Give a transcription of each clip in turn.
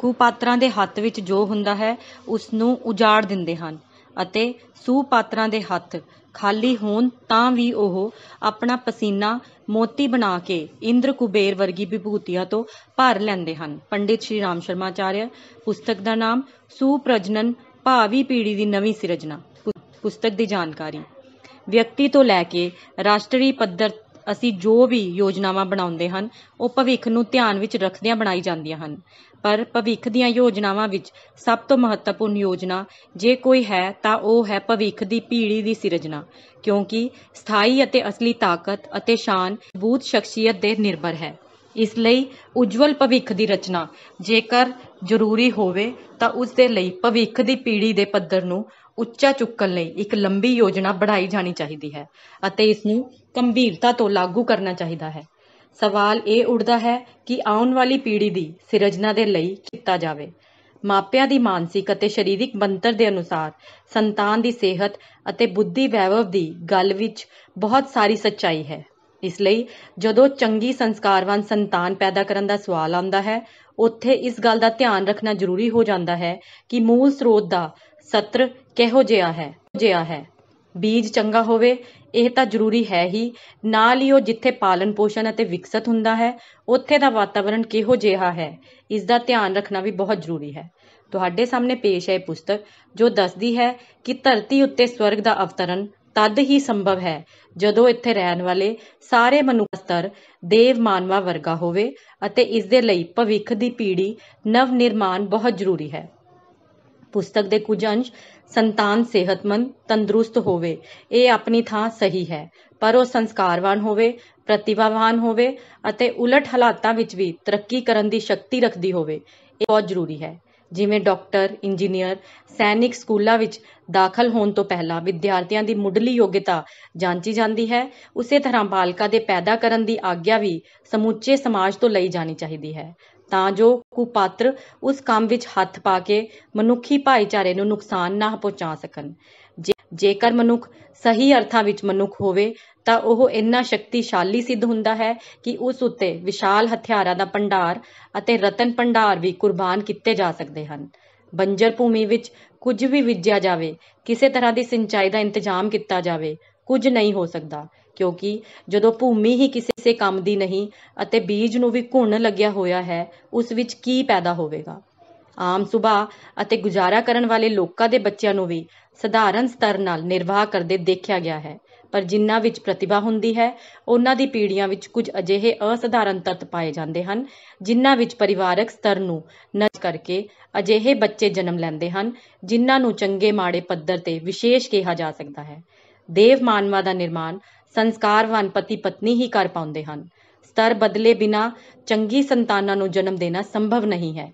ਕੁਪਾਤਰਾਂ ਦੇ ਹੱਥ ਵਿੱਚ ਜੋ ਹੁੰਦਾ ਹੈ ਉਸ ਨੂੰ ਉਜਾੜ ਦਿੰਦੇ ਹਨ ਅਤੇ ਪਾਤਰਾਂ ਦੇ ਹੱਥ ਖਾਲੀ ਹੋਣ ਤਾਂ ਵੀ ਉਹ ਆਪਣਾ ਪਸੀਨਾ ਮੋਤੀ ਬਣਾ ਕੇ ਇੰਦਰ ਕੁਬੇਰ ਵਰਗੀ ਵਿਭੂਤੀਆਂ ਤੋਂ ਭਰ ਲੈਂਦੇ ਹਨ ਪੰਡਿਤ ਸ਼੍ਰੀ ਰਾਮ ਸ਼ਰਮਾ ਚਾਰਿਆ ਪੁਸਤਕ ਦਾ ਨਾਮ ਪ੍ਰਜਨਨ ਭਾਵੀ ਪੀੜੀ ਦੀ ਨਵੀਂ ਸਿਰਜਣਾ ਪੁਸਤਕ ਦੀ ਜਾਣਕਾਰੀ ਵਿਅਕਤੀ ਤੋਂ ਲੈ ਕੇ ਰਾਸ਼ਟਰੀ ਪੱਧਰ ਅਸੀਂ ਜੋ ਵੀ ਯੋਜਨਾਵਾਂ ਬਣਾਉਂਦੇ ਹਨ ਉਹ ਭਵਿੱਖ ਨੂੰ ਧਿਆਨ ਵਿੱਚ ਰੱਖਦਿਆਂ ਬਣਾਈ ਜਾਂਦੀਆਂ ਹਨ ਪਰ ਭਵਿੱਖ ਦੀਆਂ ਯੋਜਨਾਵਾਂ ਵਿੱਚ ਸਭ ਤੋਂ ਮਹੱਤਵਪੂਰਨ ਯੋਜਨਾ ਜੇ ਕੋਈ ਹੈ ਤਾਂ ਉਹ ਹੈ ਭਵਿੱਖ ਦੀ ਪੀੜ੍ਹੀ ਦੀ ਸਿਰਜਣਾ ਕਿਉਂਕਿ ਸਥਾਈ ਅਤੇ ਅਸਲੀ ਤਾਕਤ ਅਤੇ ਸ਼ਾਨ ਬੂਤ ਸ਼ਖਸੀਅਤ ਦੇ ਨਿਰਭਰ ਹੈ ਇਸ ਲਈ ਉਜਵਲ ਭਵਿੱਖ ਦੀ ਰਚਨਾ ਜੇਕਰ ਜ਼ਰੂਰੀ ਹੋਵੇ ਤਾਂ ਉਸ ਦੇ ਲਈ ਭਵਿੱਖ ਦੀ ਪੀੜ੍ਹੀ ਦੇ ਪੱਧਰ ਨੂੰ ਉੱਚਾ ਚੁੱਕਣ ਲਈ ਇੱਕ ਲੰਬੀ ਯੋਜਨਾ ਬਣਾਈ ਜਾਣੀ ਚਾਹੀਦੀ ਹੈ ਅਤੇ ਇਸ ਨੂੰ ਗੰਭੀਰਤਾ ਤੋਂ ਲਾਗੂ ਕਰਨਾ ਚਾਹੀਦਾ ਹੈ ਸਵਾਲ ਇਹ ਉੱਠਦਾ ਹੈ ਕਿ ਆਉਣ ਵਾਲੀ ਪੀੜ੍ਹੀ ਦੀ ਸਿਰਜਣਾ ਦੇ ਲਈ ਕੀਤਾ ਜਾਵੇ ਮਾਪਿਆਂ ਦੀ ਮਾਨਸਿਕ ਅਤੇ ਸਰੀਰਿਕ ਬਣਤਰ ਦੇ ਅਨੁਸਾਰ ਸੰਤਾਨ ਦੀ ਸਿਹਤ ਅਤੇ ਬੁੱਧੀ ਵੈਭਵ ਦੀ ਗੱਲ ਵਿੱਚ ਬਹੁਤ ਸਾਰੀ ਸੱਚਾਈ ਹੈ ਇਸ ਲਈ ਜਦੋਂ ਚੰਗੀ ਸੰਸਕਾਰਵਾਨ ਸੰਤਾਨ ਪੈਦਾ ਕਰਨ ਦਾ ਸਵਾਲ ਆਉਂਦਾ ਹੈ ਉੱਥੇ ਇਸ ਗੱਲ ਦਾ ਧਿਆਨ ਰੱਖਣਾ ਜ਼ਰੂਰੀ ਹੋ ਜਾਂਦਾ ਹੈ ਕਿ ਮੂਲ ਸਰੋਤ ਦਾ ਸਤਰ ਕਿਹੋ ਜਿਹਾ ਹੈ ਜਿਹਾ ਹੈ ਬੀਜ ਚੰਗਾ ਹੋਵੇ ਇਹ ਤਾਂ ਜ਼ਰੂਰੀ ਹੈ ਹੀ ਨਾਲ ਹੀ ਉਹ ਜਿੱਥੇ ਪਾਲਣ ਪੋਸ਼ਣ ਅਤੇ ਵਿਕਸਿਤ ਹੁੰਦਾ ਹੈ ਉੱਥੇ ਦਾ ਵਾਤਾਵਰਣ ਕਿਹੋ ਜਿਹਾ ਹੈ ਇਸ ਦਾ ਧਿਆਨ ਰੱਖਣਾ ਵੀ ਬਹੁਤ ਜ਼ਰੂਰੀ ਹੈ ਤੁਹਾਡੇ ਸਾਹਮਣੇ ਪੇਸ਼ ਹੈ ਇਹ ਪੁਸਤਕ ਜੋ ਦੱਸਦੀ ਹੈ ਕਿ ਧਰਤੀ ਉੱਤੇ ਸਵਰਗ ਦਾ ਅਵਤਰਨ ਤਦ ਹੀ ਸੰਭਵ ਹੈ ਜਦੋਂ ਇੱਥੇ ਰਹਿਣ ਵਾਲੇ ਸਾਰੇ ਮਨੁੱਖਸਤਰ ਦੇਵ ਮਾਨਵਾ ਵਰਗਾ ਹੋਵੇ ਅਤੇ ਇਸ ਦੇ ਲਈ ਭਵਿੱਖ ਦੀ ਪੀੜ੍ਹੀ ਨਵ ਨਿਰਮਾਣ ਬਹੁਤ ਜ਼ਰੂਰੀ ਹੈ ਪੁਸਤਕ ਦੇ ਕੁਝ ਅੰਸ਼ ਸੰਤਾਨ ਸਿਹਤਮੰਦ ਤੰਦਰੁਸਤ ਹੋਵੇ ਇਹ ਆਪਣੀ ਥਾਂ ਸਹੀ ਹੈ ਪਰ ਉਹ ਸੰਸਕਾਰਵਾਨ ਹੋਵੇ ਪ੍ਰਤਿਭਾਵਾਨ ਹੋਵੇ ਅਤੇ ਉਲਟ ਹਾਲਾਤਾਂ ਵਿੱਚ ਵੀ ਤਰੱਕੀ ਕਰਨ ਦੀ ਸ਼ਕਤੀ ਰੱਖਦੀ ਹੋਵੇ ਇਹ ਬਹੁਤ ਜ਼ਰੂਰੀ ਹੈ ਜਿਵੇਂ ਡਾਕਟਰ ਇੰਜੀਨੀਅਰ ਸੈਨਿਕ ਸਕੂਲਾਂ ਵਿੱਚ ਦਾਖਲ ਹੋਣ ਤੋਂ ਪਹਿਲਾਂ ਵਿਦਿਆਰਥੀਆਂ ਦੀ ਮੁੱਢਲੀ ਯੋਗਤਾ ਜਾਂਚੀ ਜਾਂਦੀ ਹੈ ਉਸੇ ਤਰ੍ਹਾਂ ਬਾਲਕਾਂ ਦੇ ਪੈਦਾ ਕਰਨ ਦੀ ਆਗਿਆ ਵੀ ਸਮੁੱਚੇ ਸਮਾਜ ਤੋਂ ਲਈ ਜਾਣੀ ਚਾਹੀਦੀ ਹੈ ਤਾਂ ਜੋ ਕੁਪਾਤਰ ਉਸ ਕੰਮ ਵਿੱਚ ਹੱਥ ਪਾ ਕੇ ਮਨੁੱਖੀ ਭਾਈਚਾਰੇ ਨੂੰ ਨੁਕਸਾਨ ਨਾ ਪਹੁੰਚਾ ਸਕਣ ਜੇਕਰ ਮਨੁੱਖ ਸਹੀ ਅਰਥਾਂ ਵਿੱਚ ਮਨੁੱਖ ਹੋਵੇ ਤਾਂ ਉਹ ਇੰਨਾ ਸ਼ਕਤੀਸ਼ਾਲੀ ਸਿੱਧ ਹੁੰਦਾ ਹੈ ਕਿ ਉਸ ਉੱਤੇ ਵਿਸ਼ਾਲ ਹਥਿਆਰਾਂ ਦਾ ਭੰਡਾਰ ਅਤੇ ਰਤਨ ਭੰਡਾਰ ਵੀ ਕੁਰਬਾਨ ਕੀਤੇ ਜਾ ਸਕਦੇ ਹਨ ਬੰਜਰ ਭੂਮੀ ਵਿੱਚ ਕੁਝ ਵੀ ਵਿਜਿਆ ਜਾਵੇ ਕਿਸੇ ਤਰ੍ਹਾਂ ਦੀ ਸਿੰਚਾਈ ਦਾ ਇੰਤਜ਼ਾਮ ਕੀਤਾ ਜਾਵੇ ਕੁਝ ਨਹੀਂ ਹੋ ਸਕਦਾ ਕਿਉਂਕਿ ਜਦੋਂ ਭੂਮੀ ਹੀ ਕਿਸੇ ਸੇ ਕੰਮ ਦੀ ਨਹੀਂ ਅਤੇ ਬੀਜ ਨੂੰ ਵੀ ਘੁਣ ਲੱਗਿਆ ਹੋਇਆ ਹੈ ਉਸ ਵਿੱਚ ਕੀ ਪੈਦਾ ਹੋਵੇਗਾ ਆਮ ਸੁਭਾ ਅਤੇ ਗੁਜ਼ਾਰਾ ਕਰਨ ਵਾਲੇ ਲੋਕਾਂ ਦੇ ਬੱਚਿਆਂ ਨੂੰ ਵੀ ਸਧਾਰਨ ਸਤਰ ਨਾਲ ਨਿਰਵਾਹ ਕਰਦੇ ਦੇਖਿਆ ਗਿਆ ਹੈ ਪਰ ਜਿਨ੍ਹਾਂ ਵਿੱਚ ਪ੍ਰਤਿਭਾ ਹੁੰਦੀ ਹੈ ਉਹਨਾਂ ਦੀ ਪੀੜ੍ਹੀਆਂ ਵਿੱਚ ਕੁਝ ਅਜਿਹੇ ਅਸਧਾਰਨ ਤੱਤ ਪਾਏ ਜਾਂਦੇ ਹਨ ਜਿਨ੍ਹਾਂ ਵਿੱਚ ਪਰਿਵਾਰਕ ਸਤਰ ਨੂੰ ਨਜ ਕਰਕੇ ਅਜਿਹੇ ਬੱਚੇ ਜਨਮ ਲੈਂਦੇ ਹਨ ਜਿਨ੍ਹਾਂ ਨੂੰ ਚੰਗੇ ਮਾੜੇ ਪੱਧਰ ਤੇ ਵਿਸ਼ੇਸ਼ ਕਿਹਾ ਜਾ ਸਕਦਾ ਹੈ ਦੇਵ ਮਾਨਵਾ ਦਾ ਨਿਰਮਾਣ ਸੰਸਕਾਰਵਾਨ ਪਤੀ ਪਤਨੀ ਹੀ ਕਰ ਪਾਉਂਦੇ ਹਨ ਸਤਰ ਬਦਲੇ ਬਿਨਾ ਚੰਗੀ ਸੰਤਾਨਾਂ ਨੂੰ ਜਨਮ ਦੇਣਾ ਸੰਭਵ ਨਹੀਂ ਹੈ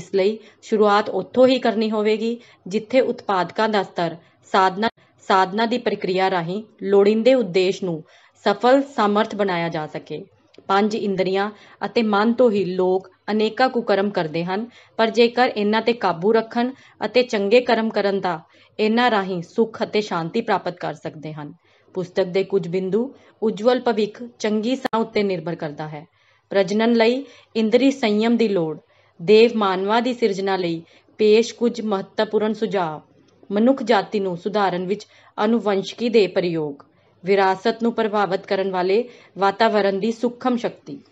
ਇਸ ਲਈ ਸ਼ੁਰੂਆਤ ਉੱਥੋਂ ਹੀ ਕਰਨੀ ਹੋਵੇਗੀ ਜਿੱਥੇ ਉਤਪਾਦਕਾਂ ਦਾ ਸਤਰ ਸਾਧਨਾ ਸਾਧਨਾ ਦੀ ਪ੍ਰਕਿਰਿਆ ਰਾਹੀਂ ਲੋੜੀਂਦੇ ਉਦੇਸ਼ ਨੂੰ ਸਫਲ ਸਮਰਥ ਬਣਾਇਆ ਜਾ ਸਕੇ ਪੰਜ ਇੰਦਰੀਆਂ ਅਤੇ ਮਨ ਤੋਂ ਹੀ ਲੋਕ ਅਨੇਕਾਂ ਕੁਕਰਮ ਕਰਦੇ ਹਨ ਪਰ ਜੇਕਰ ਇਹਨਾਂ ਤੇ ਕਾਬੂ ਰੱਖਣ ਅਤੇ ਚੰਗੇ ਕਰਮ ਕਰਨ ਦਾ ਇਹਨਾਂ ਰਾਹੀਂ ਸੁਖ ਅਤੇ ਸ਼ਾਂਤੀ ਪ੍ਰਾਪਤ ਕਰ ਸਕਦੇ ਹਨ ਪੁਸਤਕ ਦੇ ਕੁਝ ਬਿੰਦੂ ਉਜਵਲ ਭਵਿੱਖ ਚੰਗੀ ਸਾਹ ਉੱਤੇ ਨਿਰਭਰ ਕਰਦਾ ਹੈ ਪ੍ਰਜਨਨ ਲਈ ਇੰਦਰੀ ਸੰਯਮ ਦੀ ਲੋੜ ਦੇਵ ਮਾਨਵਾ ਦੀ ਸਿਰਜਣਾ ਲਈ ਪੇਸ਼ ਕੁਝ ਮਹੱਤਵਪੂਰਨ ਸੁਝਾਅ ਮਨੁੱਖ ਜਾਤੀ ਨੂੰ ਸੁਧਾਰਨ ਵਿੱਚ ਅਨੁਵੰਸ਼ਕੀ ਦੇ ਪ੍ਰਯੋਗ ਵਿਰਾਸਤ ਨੂੰ ਪ੍ਰਭਾਵਿਤ ਕਰਨ ਵਾਲੇ ਵਾਤਾਵਰਣ ਦੀ ਸੁਖਮ ਸ਼ਕਤੀ